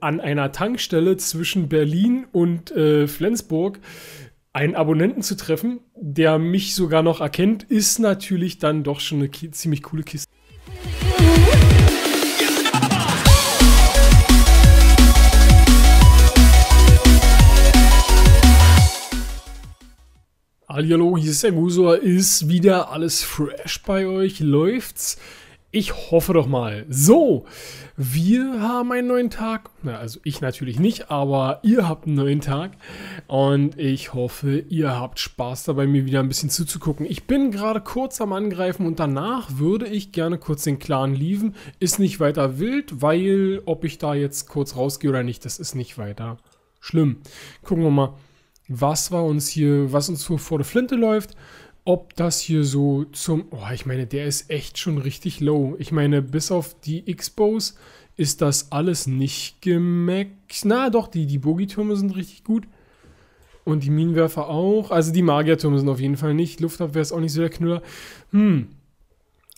an einer Tankstelle zwischen Berlin und äh, Flensburg einen Abonnenten zu treffen, der mich sogar noch erkennt, ist natürlich dann doch schon eine ziemlich coole Kiste. Hallo, hier ist der Gusor, ist wieder alles fresh bei euch, läuft's? Ich hoffe doch mal. So, wir haben einen neuen Tag. Na, also ich natürlich nicht, aber ihr habt einen neuen Tag. Und ich hoffe, ihr habt Spaß dabei, mir wieder ein bisschen zuzugucken. Ich bin gerade kurz am Angreifen und danach würde ich gerne kurz den Clan lieben. Ist nicht weiter wild, weil ob ich da jetzt kurz rausgehe oder nicht, das ist nicht weiter schlimm. Gucken wir mal, was war uns hier, was uns vor der Flinte läuft ob das hier so zum... Oh, ich meine, der ist echt schon richtig low. Ich meine, bis auf die Expos ist das alles nicht gemaxt. Na doch, die, die Bogietürme sind richtig gut. Und die Minenwerfer auch. Also die Magiertürme sind auf jeden Fall nicht. Luftabwehr ist auch nicht so der Knüller. Hm.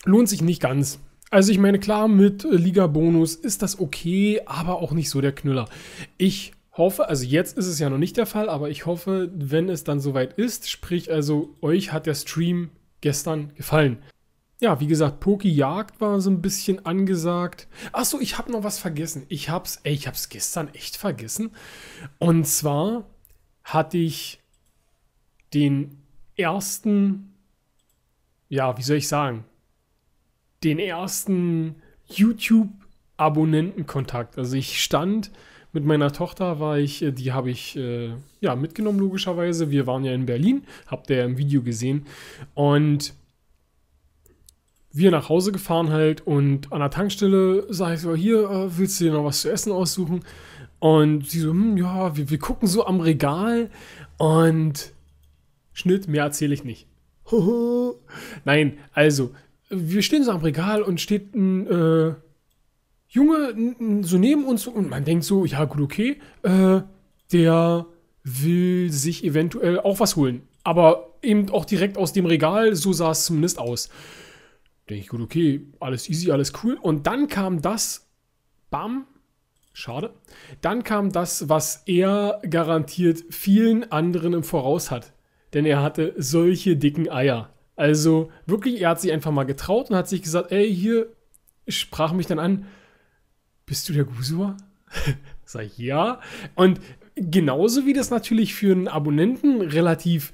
Lohnt sich nicht ganz. Also ich meine, klar, mit äh, Liga-Bonus ist das okay, aber auch nicht so der Knüller. Ich hoffe, also jetzt ist es ja noch nicht der Fall, aber ich hoffe, wenn es dann soweit ist, sprich also euch hat der Stream gestern gefallen. Ja, wie gesagt, Poki Jagd war so ein bisschen angesagt. Achso, ich habe noch was vergessen. Ich hab's, ey, ich hab's gestern echt vergessen. Und zwar hatte ich den ersten, ja, wie soll ich sagen, den ersten YouTube-Abonnentenkontakt. Also ich stand mit meiner Tochter war ich, äh, die habe ich äh, ja mitgenommen logischerweise. Wir waren ja in Berlin, habt ihr ja im Video gesehen und wir nach Hause gefahren halt und an der Tankstelle sage ich so, hier, äh, willst du dir noch was zu essen aussuchen? Und sie so, hm, ja, wir, wir gucken so am Regal und Schnitt, mehr erzähle ich nicht. Nein, also, wir stehen so am Regal und steht ein äh, Junge so neben uns und man denkt so, ja gut, okay, äh, der will sich eventuell auch was holen. Aber eben auch direkt aus dem Regal, so sah es zumindest aus. Denke ich, gut, okay, alles easy, alles cool. Und dann kam das, bam, schade. Dann kam das, was er garantiert vielen anderen im Voraus hat. Denn er hatte solche dicken Eier. Also wirklich, er hat sich einfach mal getraut und hat sich gesagt, ey, hier, ich sprach mich dann an, bist du der Gusua? Sag ich, ja. Und genauso wie das natürlich für einen Abonnenten relativ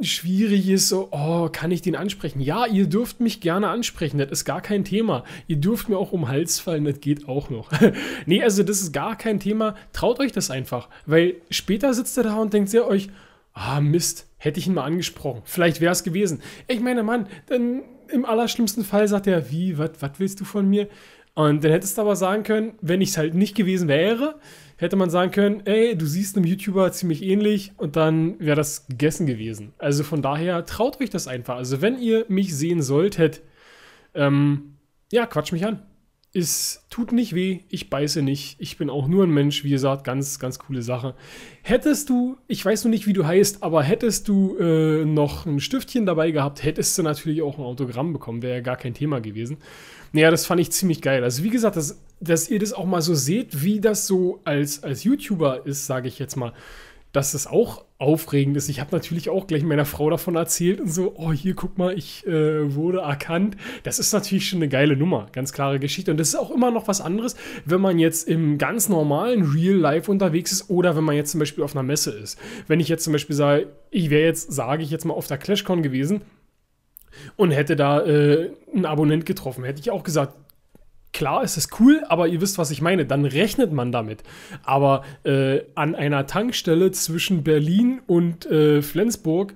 schwierig ist, so, oh, kann ich den ansprechen? Ja, ihr dürft mich gerne ansprechen, das ist gar kein Thema. Ihr dürft mir auch um den Hals fallen, das geht auch noch. nee, also das ist gar kein Thema. Traut euch das einfach, weil später sitzt ihr da und denkt ihr euch, ah, Mist, hätte ich ihn mal angesprochen. Vielleicht wäre es gewesen. Ich meine, Mann, dann im allerschlimmsten Fall sagt er, wie, was willst du von mir? Und dann hättest du aber sagen können, wenn ich es halt nicht gewesen wäre, hätte man sagen können, ey, du siehst einem YouTuber ziemlich ähnlich und dann wäre das gegessen gewesen. Also von daher traut euch das einfach. Also wenn ihr mich sehen solltet, ähm, ja, quatsch mich an. Es tut nicht weh, ich beiße nicht, ich bin auch nur ein Mensch, wie gesagt, ganz, ganz coole Sache. Hättest du, ich weiß nur nicht, wie du heißt, aber hättest du äh, noch ein Stiftchen dabei gehabt, hättest du natürlich auch ein Autogramm bekommen, wäre ja gar kein Thema gewesen. Naja, das fand ich ziemlich geil. Also wie gesagt, das, dass ihr das auch mal so seht, wie das so als, als YouTuber ist, sage ich jetzt mal dass es auch aufregend ist. Ich habe natürlich auch gleich meiner Frau davon erzählt und so, oh, hier, guck mal, ich äh, wurde erkannt. Das ist natürlich schon eine geile Nummer, ganz klare Geschichte. Und das ist auch immer noch was anderes, wenn man jetzt im ganz normalen Real Life unterwegs ist oder wenn man jetzt zum Beispiel auf einer Messe ist. Wenn ich jetzt zum Beispiel sage, ich wäre jetzt, sage ich jetzt mal, auf der ClashCon gewesen und hätte da äh, einen Abonnent getroffen, hätte ich auch gesagt, klar, ist es cool, aber ihr wisst, was ich meine. Dann rechnet man damit. Aber äh, an einer Tankstelle zwischen Berlin und äh, Flensburg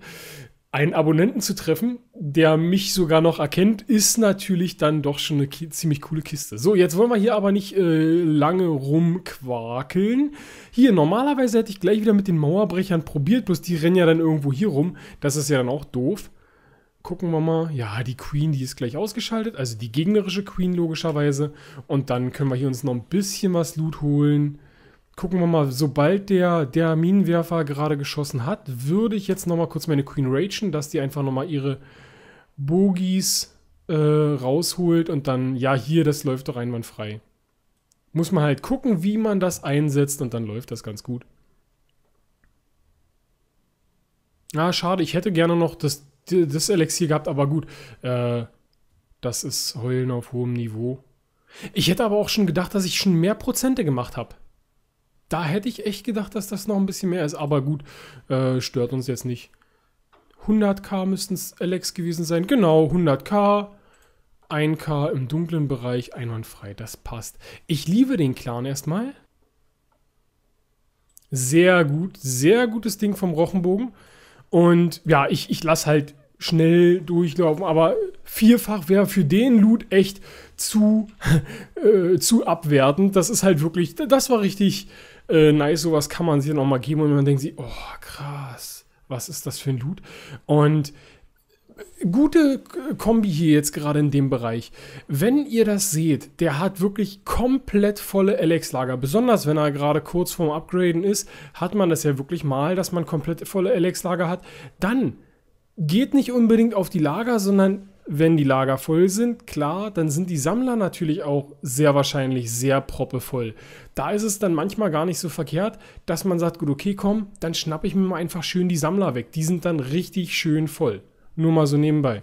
einen Abonnenten zu treffen, der mich sogar noch erkennt, ist natürlich dann doch schon eine ziemlich coole Kiste. So, jetzt wollen wir hier aber nicht äh, lange rumquakeln. Hier, normalerweise hätte ich gleich wieder mit den Mauerbrechern probiert, bloß die rennen ja dann irgendwo hier rum. Das ist ja dann auch doof gucken wir mal. Ja, die Queen, die ist gleich ausgeschaltet. Also die gegnerische Queen logischerweise. Und dann können wir hier uns noch ein bisschen was Loot holen. Gucken wir mal, sobald der, der Minenwerfer gerade geschossen hat, würde ich jetzt nochmal kurz meine Queen ragen, dass die einfach nochmal ihre Bogies äh, rausholt und dann, ja, hier, das läuft doch einwandfrei. Muss man halt gucken, wie man das einsetzt und dann läuft das ganz gut. Ah, schade, ich hätte gerne noch das das Elixier gehabt, aber gut. Äh, das ist Heulen auf hohem Niveau. Ich hätte aber auch schon gedacht, dass ich schon mehr Prozente gemacht habe. Da hätte ich echt gedacht, dass das noch ein bisschen mehr ist. Aber gut, äh, stört uns jetzt nicht. 100k müssten es Alex gewesen sein. Genau, 100k. 1k im dunklen Bereich, einwandfrei. Das passt. Ich liebe den Clan erstmal. Sehr gut, sehr gutes Ding vom Rochenbogen. Und ja, ich, ich lasse halt schnell durchlaufen, aber vierfach wäre für den Loot echt zu, äh, zu abwertend. Das ist halt wirklich, das war richtig äh, nice. Sowas kann man sich dann auch geben und man denkt sich, oh krass, was ist das für ein Loot? Und äh, gute Kombi hier jetzt gerade in dem Bereich. Wenn ihr das seht, der hat wirklich komplett volle LX-Lager. Besonders wenn er gerade kurz vorm Upgraden ist, hat man das ja wirklich mal, dass man komplett volle LX-Lager hat. Dann geht nicht unbedingt auf die Lager, sondern wenn die Lager voll sind, klar, dann sind die Sammler natürlich auch sehr wahrscheinlich sehr proppevoll. Da ist es dann manchmal gar nicht so verkehrt, dass man sagt, gut, okay, komm, dann schnappe ich mir mal einfach schön die Sammler weg. Die sind dann richtig schön voll. Nur mal so nebenbei.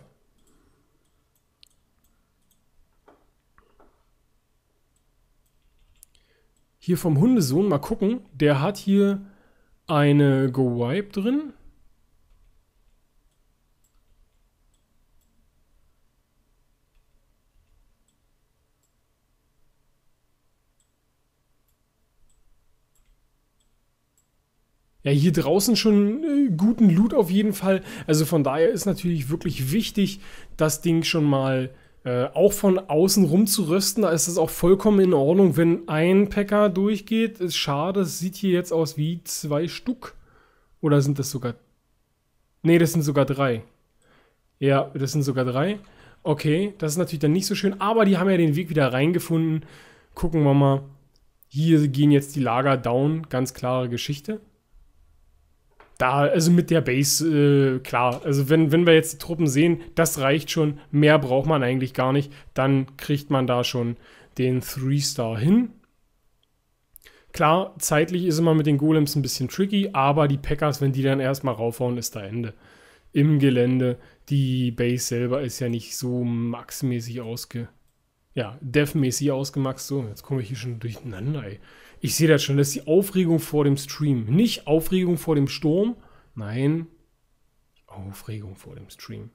Hier vom Hundesohn mal gucken. Der hat hier eine Go-Wipe drin. ja, hier draußen schon äh, guten Loot auf jeden Fall. Also von daher ist natürlich wirklich wichtig, das Ding schon mal äh, auch von außen rumzurösten. Da ist es auch vollkommen in Ordnung, wenn ein Packer durchgeht. Ist schade, es sieht hier jetzt aus wie zwei Stück. Oder sind das sogar... Ne, das sind sogar drei. Ja, das sind sogar drei. Okay, das ist natürlich dann nicht so schön. Aber die haben ja den Weg wieder reingefunden. Gucken wir mal. Hier gehen jetzt die Lager down. Ganz klare Geschichte da, also mit der Base, äh, klar. Also wenn, wenn wir jetzt die Truppen sehen, das reicht schon. Mehr braucht man eigentlich gar nicht. Dann kriegt man da schon den 3-Star hin. Klar, zeitlich ist immer mit den Golems ein bisschen tricky, aber die Packers, wenn die dann erstmal raufhauen, ist da Ende. Im Gelände. Die Base selber ist ja nicht so maxmäßig ausge... Ja, defmäßig ausgemaxt. So, jetzt komme ich hier schon durcheinander, ey. Ich sehe das schon, das ist die Aufregung vor dem Stream. Nicht Aufregung vor dem Sturm, nein, Aufregung vor dem Stream.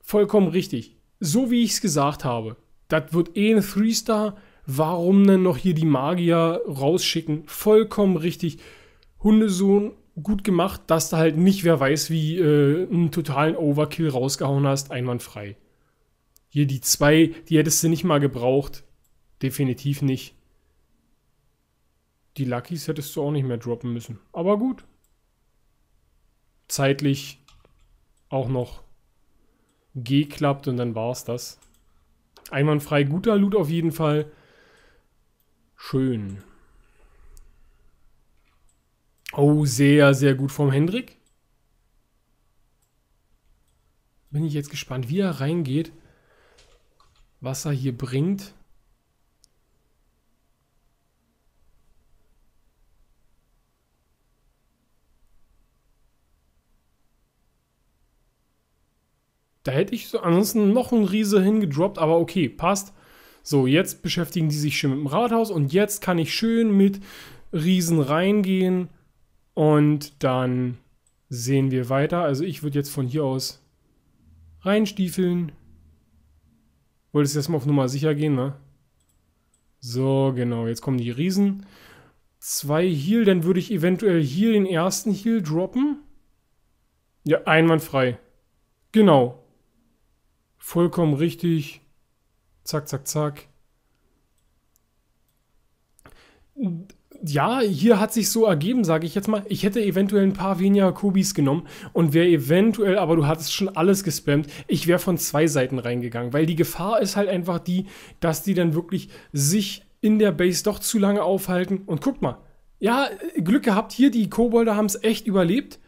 Vollkommen richtig. So wie ich es gesagt habe, das wird eh ein Three-Star. Warum denn noch hier die Magier rausschicken? Vollkommen richtig. Hundesohn, gut gemacht, dass du halt nicht, wer weiß, wie äh, einen totalen Overkill rausgehauen hast, einwandfrei. Hier die zwei, die hättest du nicht mal gebraucht. Definitiv nicht. Die Luckys hättest du auch nicht mehr droppen müssen. Aber gut. Zeitlich auch noch geklappt und dann war es das. Einwandfrei guter Loot auf jeden Fall. Schön. Oh, sehr, sehr gut vom Hendrik. Bin ich jetzt gespannt, wie er reingeht. Was er hier bringt. Da hätte ich so ansonsten noch einen Riese hingedroppt, aber okay, passt. So, jetzt beschäftigen die sich schön mit dem Rathaus und jetzt kann ich schön mit Riesen reingehen und dann sehen wir weiter. Also ich würde jetzt von hier aus reinstiefeln. Wolltest jetzt mal auf Nummer sicher gehen, ne? So, genau, jetzt kommen die Riesen. Zwei Heal, dann würde ich eventuell hier den ersten Heal droppen. Ja, einwandfrei. Genau, Vollkommen richtig. Zack, zack, zack. Ja, hier hat sich so ergeben, sage ich jetzt mal. Ich hätte eventuell ein paar weniger Kubis genommen und wäre eventuell, aber du hattest schon alles gespammt, ich wäre von zwei Seiten reingegangen, weil die Gefahr ist halt einfach die, dass die dann wirklich sich in der Base doch zu lange aufhalten. Und guck mal, ja, Glück gehabt hier, die Kobolde haben es echt überlebt.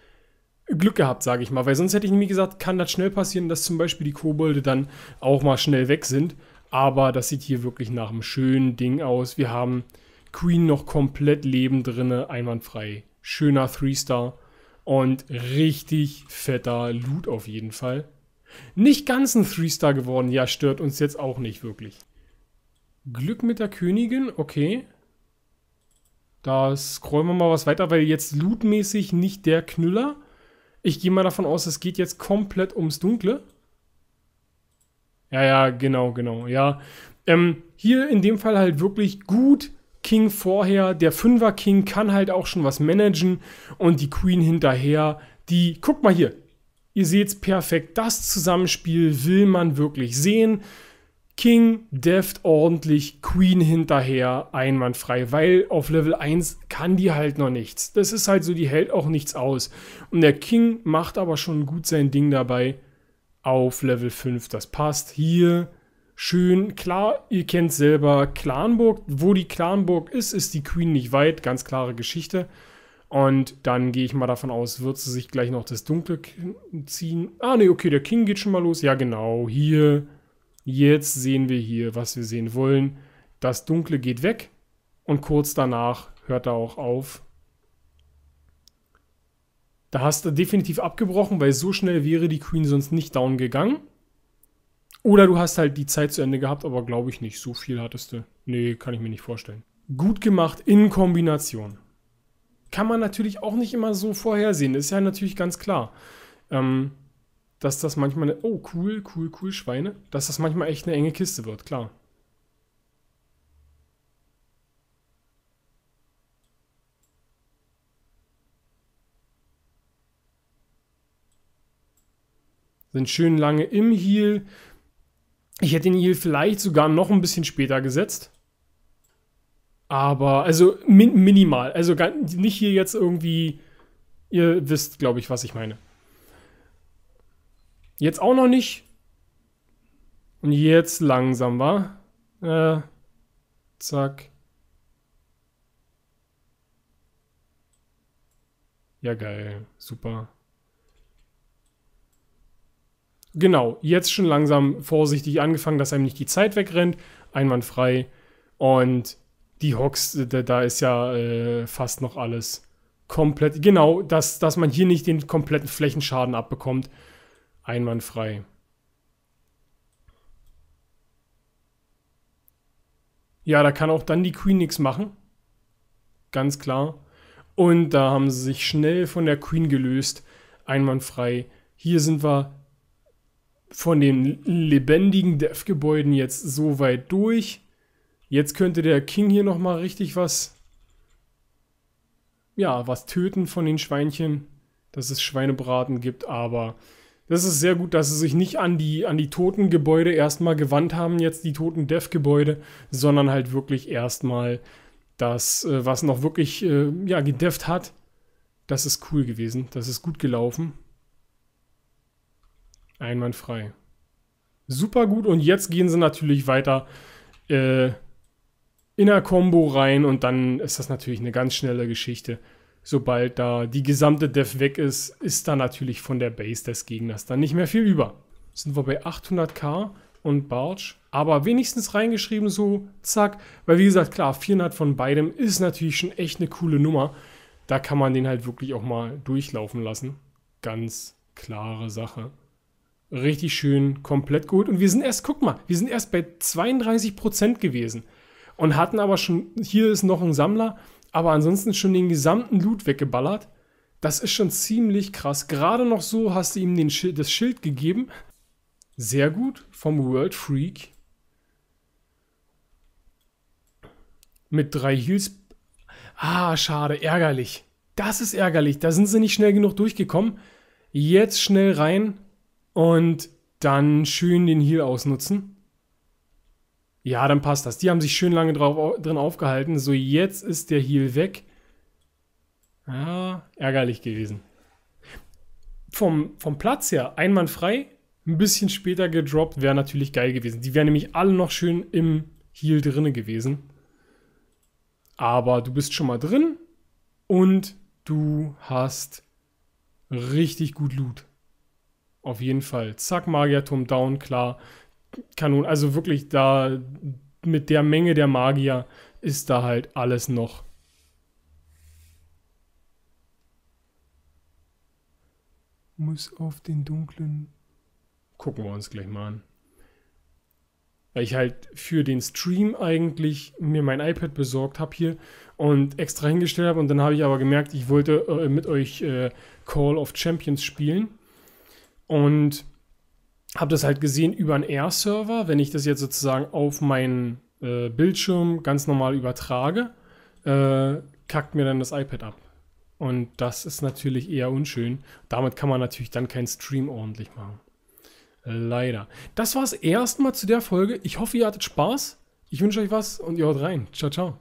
Glück gehabt, sage ich mal. Weil sonst hätte ich nämlich gesagt, kann das schnell passieren, dass zum Beispiel die Kobolde dann auch mal schnell weg sind. Aber das sieht hier wirklich nach einem schönen Ding aus. Wir haben Queen noch komplett Leben drinne, einwandfrei. Schöner 3-Star und richtig fetter Loot auf jeden Fall. Nicht ganz ein 3-Star geworden, ja, stört uns jetzt auch nicht wirklich. Glück mit der Königin, okay. Da scrollen wir mal was weiter, weil jetzt lootmäßig nicht der Knüller. Ich gehe mal davon aus, es geht jetzt komplett ums Dunkle. Ja, ja, genau, genau, ja. Ähm, hier in dem Fall halt wirklich gut King vorher. Der Fünfer King kann halt auch schon was managen. Und die Queen hinterher, die, guck mal hier. Ihr seht es perfekt. Das Zusammenspiel will man wirklich sehen. King deft ordentlich Queen hinterher einwandfrei, weil auf Level 1 kann die halt noch nichts. Das ist halt so, die hält auch nichts aus. Und der King macht aber schon gut sein Ding dabei auf Level 5. Das passt hier schön. Klar, ihr kennt selber Clanburg. Wo die Clanburg ist, ist die Queen nicht weit. Ganz klare Geschichte. Und dann gehe ich mal davon aus, wird sie sich gleich noch das Dunkle ziehen. Ah, ne, okay, der King geht schon mal los. Ja, genau, hier Jetzt sehen wir hier, was wir sehen wollen. Das Dunkle geht weg und kurz danach hört er auch auf. Da hast du definitiv abgebrochen, weil so schnell wäre die Queen sonst nicht down gegangen. Oder du hast halt die Zeit zu Ende gehabt, aber glaube ich nicht. So viel hattest du. Nee, kann ich mir nicht vorstellen. Gut gemacht in Kombination. Kann man natürlich auch nicht immer so vorhersehen. Ist ja natürlich ganz klar. Ähm, dass das manchmal, eine, oh cool, cool, cool, Schweine, dass das manchmal echt eine enge Kiste wird, klar. Sind schön lange im Heal. Ich hätte den Heal vielleicht sogar noch ein bisschen später gesetzt. Aber, also min minimal. Also gar, nicht hier jetzt irgendwie, ihr wisst, glaube ich, was ich meine. Jetzt auch noch nicht. Und jetzt langsam, war. Äh, zack. Ja, geil. Super. Genau, jetzt schon langsam vorsichtig angefangen, dass einem nicht die Zeit wegrennt. Einwandfrei. Und die Hawks, äh, da, ist ja äh, fast noch alles komplett. Genau, dass, dass man hier nicht den kompletten Flächenschaden abbekommt einwandfrei. Ja, da kann auch dann die Queen nichts machen. Ganz klar. Und da haben sie sich schnell von der Queen gelöst. Einwandfrei. Hier sind wir von den lebendigen Dev-Gebäuden jetzt so weit durch. Jetzt könnte der King hier nochmal richtig was, ja, was töten von den Schweinchen, dass es Schweinebraten gibt, aber das ist sehr gut, dass sie sich nicht an die, an die toten Gebäude erstmal gewandt haben, jetzt die toten Dev-Gebäude, sondern halt wirklich erstmal das, äh, was noch wirklich äh, ja, gedeft hat. Das ist cool gewesen. Das ist gut gelaufen. Einwandfrei. Super gut. Und jetzt gehen sie natürlich weiter äh, in der Combo rein und dann ist das natürlich eine ganz schnelle Geschichte sobald da die gesamte Dev weg ist, ist da natürlich von der Base des Gegners dann nicht mehr viel über. Sind wir bei 800k und Barge, aber wenigstens reingeschrieben so, zack, weil wie gesagt, klar, 400 von beidem ist natürlich schon echt eine coole Nummer. Da kann man den halt wirklich auch mal durchlaufen lassen. Ganz klare Sache. Richtig schön komplett geholt. Und wir sind erst, guck mal, wir sind erst bei 32% gewesen. Und hatten aber schon, hier ist noch ein Sammler, aber ansonsten schon den gesamten Loot weggeballert. Das ist schon ziemlich krass. Gerade noch so hast du ihm den Schild, das Schild gegeben. Sehr gut vom World Freak. Mit drei Heals. Ah, schade, ärgerlich. Das ist ärgerlich. Da sind sie nicht schnell genug durchgekommen. Jetzt schnell rein und dann schön den Heal ausnutzen. Ja, dann passt das. Die haben sich schön lange drauf, drin aufgehalten. So, jetzt ist der Heal weg. Ja, ärgerlich gewesen. Vom, vom Platz her einwandfrei. Ein bisschen später gedroppt wäre natürlich geil gewesen. Die wären nämlich alle noch schön im Heal drinne gewesen. Aber du bist schon mal drin und du hast richtig gut Loot. Auf jeden Fall. Zack, Magierturm down, klar. Kanon, also wirklich da mit der Menge der Magier ist da halt alles noch. Muss auf den dunklen. Gucken wir uns gleich mal an. Weil ich halt für den Stream eigentlich mir mein iPad besorgt habe hier und extra hingestellt habe. Und dann habe ich aber gemerkt, ich wollte äh, mit euch äh, Call of Champions spielen. Und habe das halt gesehen über einen Air-Server, wenn ich das jetzt sozusagen auf meinen äh, Bildschirm ganz normal übertrage, äh, kackt mir dann das iPad ab. Und das ist natürlich eher unschön. Damit kann man natürlich dann keinen Stream ordentlich machen. Leider. Das war's erstmal zu der Folge. Ich hoffe, ihr hattet Spaß. Ich wünsche euch was und ihr haut rein. Ciao, ciao.